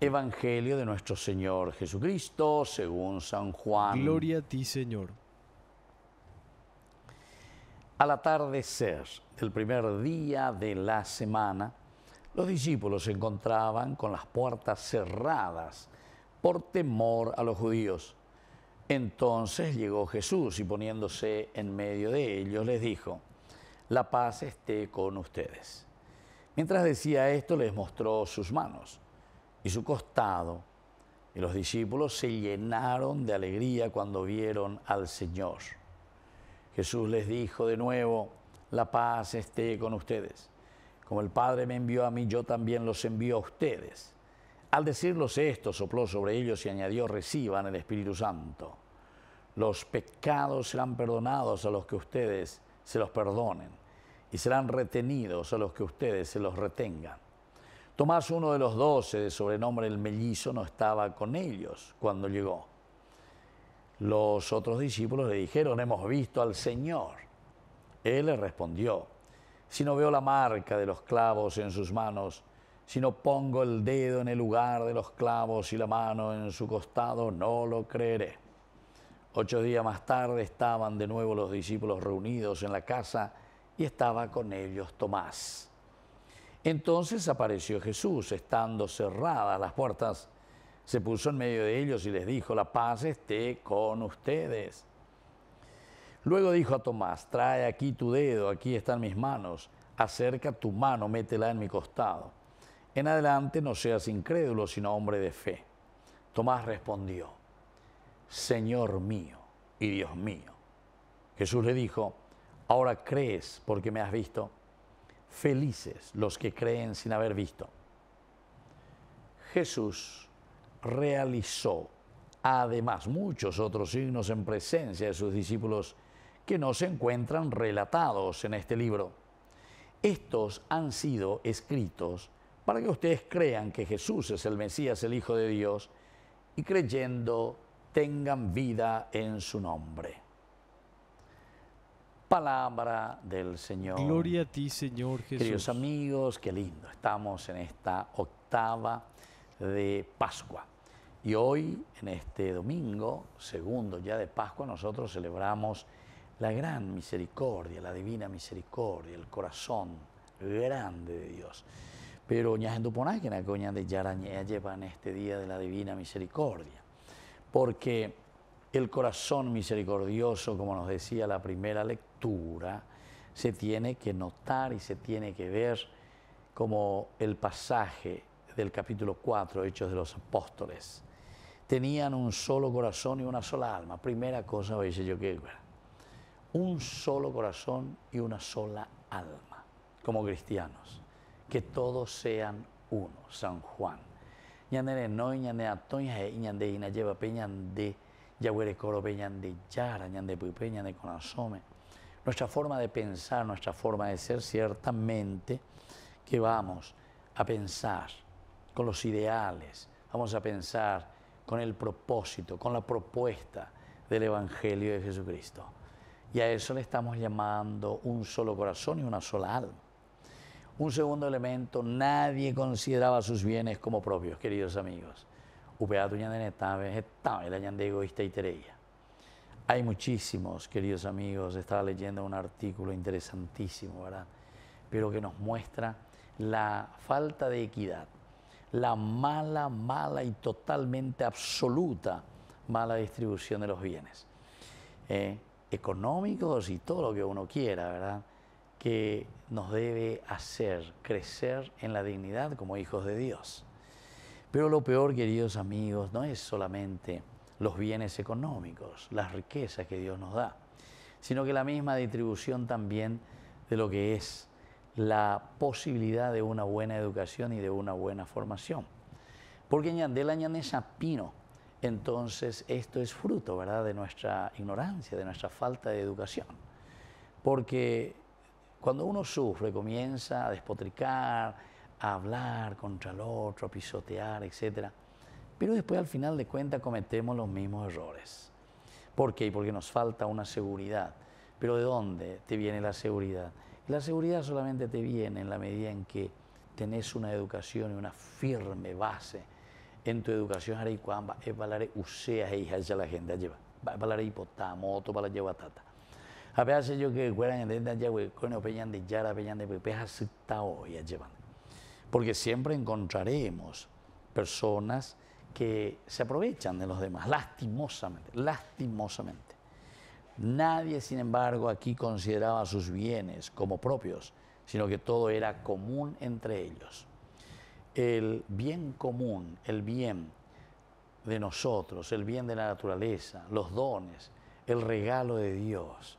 Evangelio de nuestro Señor Jesucristo, según San Juan. Gloria a ti, Señor. Al atardecer del primer día de la semana, los discípulos se encontraban con las puertas cerradas por temor a los judíos. Entonces llegó Jesús y poniéndose en medio de ellos les dijo, la paz esté con ustedes. Mientras decía esto les mostró sus manos y su costado, y los discípulos se llenaron de alegría cuando vieron al Señor. Jesús les dijo de nuevo, la paz esté con ustedes. Como el Padre me envió a mí, yo también los envío a ustedes. Al decirlos esto, sopló sobre ellos y añadió, reciban el Espíritu Santo. Los pecados serán perdonados a los que ustedes se los perdonen y serán retenidos a los que ustedes se los retengan Tomás, uno de los doce, de sobrenombre el mellizo, no estaba con ellos cuando llegó. Los otros discípulos le dijeron, hemos visto al Señor. Él le respondió, si no veo la marca de los clavos en sus manos, si no pongo el dedo en el lugar de los clavos y la mano en su costado, no lo creeré. Ocho días más tarde estaban de nuevo los discípulos reunidos en la casa y estaba con ellos Tomás. Entonces apareció Jesús, estando cerradas las puertas, se puso en medio de ellos y les dijo, la paz esté con ustedes. Luego dijo a Tomás, trae aquí tu dedo, aquí están mis manos, acerca tu mano, métela en mi costado. En adelante no seas incrédulo, sino hombre de fe. Tomás respondió, Señor mío y Dios mío. Jesús le dijo, ahora crees porque me has visto. Felices los que creen sin haber visto. Jesús realizó además muchos otros signos en presencia de sus discípulos que no se encuentran relatados en este libro. Estos han sido escritos para que ustedes crean que Jesús es el Mesías, el Hijo de Dios, y creyendo tengan vida en su nombre. Palabra del Señor. Gloria a ti, Señor Jesús. Queridos amigos, qué lindo. Estamos en esta octava de Pascua. Y hoy, en este domingo, segundo ya de Pascua, nosotros celebramos la gran misericordia, la divina misericordia, el corazón grande de Dios. Pero que de Yarañea, llevan este día de la divina misericordia. Porque el corazón misericordioso, como nos decía la primera lectura, se tiene que notar y se tiene que ver como el pasaje del capítulo 4, Hechos de los Apóstoles. Tenían un solo corazón y una sola alma. Primera cosa, dice yo que un solo corazón y una sola alma, como cristianos, que todos sean uno, San Juan. no de de de Conasome. Nuestra forma de pensar, nuestra forma de ser, ciertamente que vamos a pensar con los ideales, vamos a pensar con el propósito, con la propuesta del Evangelio de Jesucristo. Y a eso le estamos llamando un solo corazón y una sola alma. Un segundo elemento, nadie consideraba sus bienes como propios, queridos amigos el Yandenetabe, de la y Hay muchísimos, queridos amigos, estaba leyendo un artículo interesantísimo, ¿verdad? Pero que nos muestra la falta de equidad, la mala, mala y totalmente absoluta mala distribución de los bienes, ¿eh? económicos y todo lo que uno quiera, ¿verdad? Que nos debe hacer crecer en la dignidad como hijos de Dios. Pero lo peor, queridos amigos, no es solamente los bienes económicos, las riquezas que Dios nos da, sino que la misma distribución también de lo que es la posibilidad de una buena educación y de una buena formación. Porque la ñanesa pino, entonces esto es fruto, ¿verdad?, de nuestra ignorancia, de nuestra falta de educación. Porque cuando uno sufre, comienza a despotricar, hablar contra el otro, a pisotear, etc. Pero después al final de cuentas cometemos los mismos errores. ¿Por qué? Porque nos falta una seguridad. Pero ¿de dónde te viene la seguridad? La seguridad solamente te viene en la medida en que tenés una educación y una firme base en tu educación es palabra usea y ya la gente lleva y hipotamo moto para lleva tata a veces yo que cueran en ya, gente con peñan de yara peñan de pepe se llevando porque siempre encontraremos personas que se aprovechan de los demás, lastimosamente, lastimosamente. Nadie, sin embargo, aquí consideraba sus bienes como propios, sino que todo era común entre ellos. El bien común, el bien de nosotros, el bien de la naturaleza, los dones, el regalo de Dios.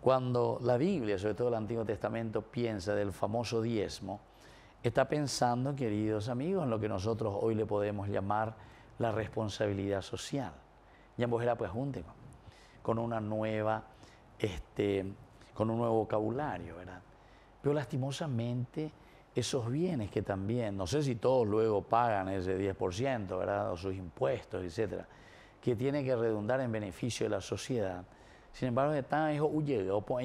Cuando la Biblia, sobre todo el Antiguo Testamento, piensa del famoso diezmo, está pensando, queridos amigos, en lo que nosotros hoy le podemos llamar la responsabilidad social. Ya era pues junte con una nueva, este, con un nuevo vocabulario, ¿verdad? Pero lastimosamente esos bienes que también, no sé si todos luego pagan ese 10%, ¿verdad? O sus impuestos, etcétera, que tiene que redundar en beneficio de la sociedad. Sin embargo, están o huye, o eh,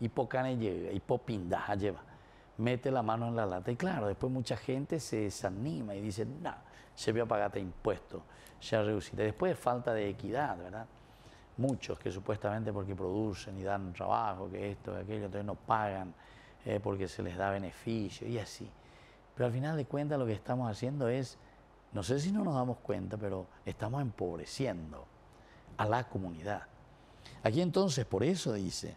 y llega y popinda, lleva mete la mano en la lata. Y claro, después mucha gente se desanima y dice, no, se voy a pagar impuestos, se reducido Después falta de equidad, ¿verdad? Muchos que supuestamente porque producen y dan trabajo, que esto, que aquello, entonces no pagan eh, porque se les da beneficio y así. Pero al final de cuentas lo que estamos haciendo es, no sé si no nos damos cuenta, pero estamos empobreciendo a la comunidad. Aquí entonces, por eso dice,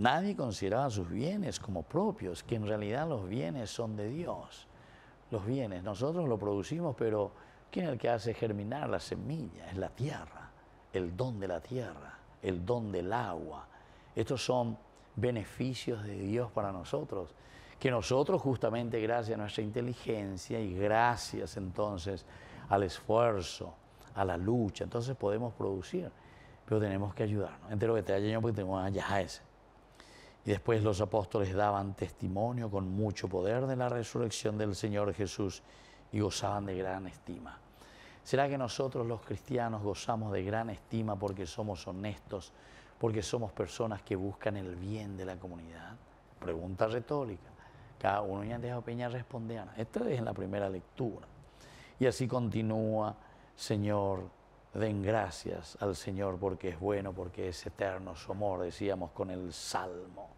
Nadie consideraba sus bienes como propios, que en realidad los bienes son de Dios. Los bienes, nosotros los producimos, pero ¿quién es el que hace germinar la semilla? Es la tierra, el don de la tierra, el don del agua. Estos son beneficios de Dios para nosotros, que nosotros justamente gracias a nuestra inteligencia y gracias entonces al esfuerzo, a la lucha, entonces podemos producir, pero tenemos que ayudarnos. lo que te porque allá ese. Y después los apóstoles daban testimonio con mucho poder de la resurrección del Señor Jesús y gozaban de gran estima. ¿Será que nosotros los cristianos gozamos de gran estima porque somos honestos, porque somos personas que buscan el bien de la comunidad? Pregunta retórica. Cada uno ya deja Peña responder. Esto es en la primera lectura. Y así continúa, Señor, Den gracias al Señor porque es bueno, porque es eterno su amor, decíamos con el Salmo.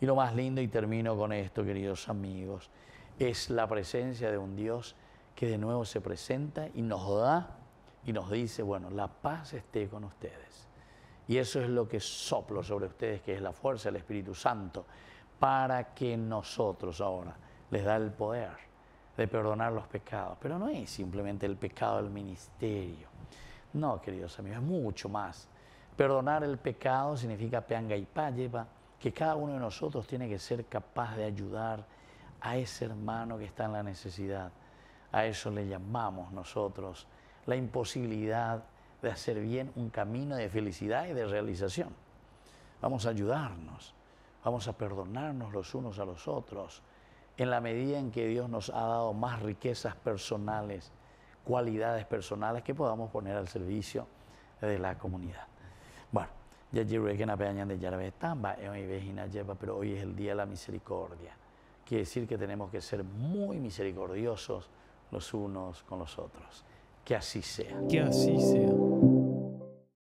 Y lo más lindo, y termino con esto, queridos amigos, es la presencia de un Dios que de nuevo se presenta y nos da y nos dice, bueno, la paz esté con ustedes. Y eso es lo que soplo sobre ustedes, que es la fuerza del Espíritu Santo, para que nosotros ahora les da el poder de perdonar los pecados. Pero no es simplemente el pecado del ministerio. No, queridos amigos, es mucho más. Perdonar el pecado significa peanga y lleva que cada uno de nosotros tiene que ser capaz de ayudar a ese hermano que está en la necesidad. A eso le llamamos nosotros la imposibilidad de hacer bien un camino de felicidad y de realización. Vamos a ayudarnos, vamos a perdonarnos los unos a los otros en la medida en que Dios nos ha dado más riquezas personales cualidades personales que podamos poner al servicio de la comunidad. Bueno, ya que na peña de pero hoy es el día de la misericordia. Quiere decir que tenemos que ser muy misericordiosos los unos con los otros. Que así sea. Que así sea.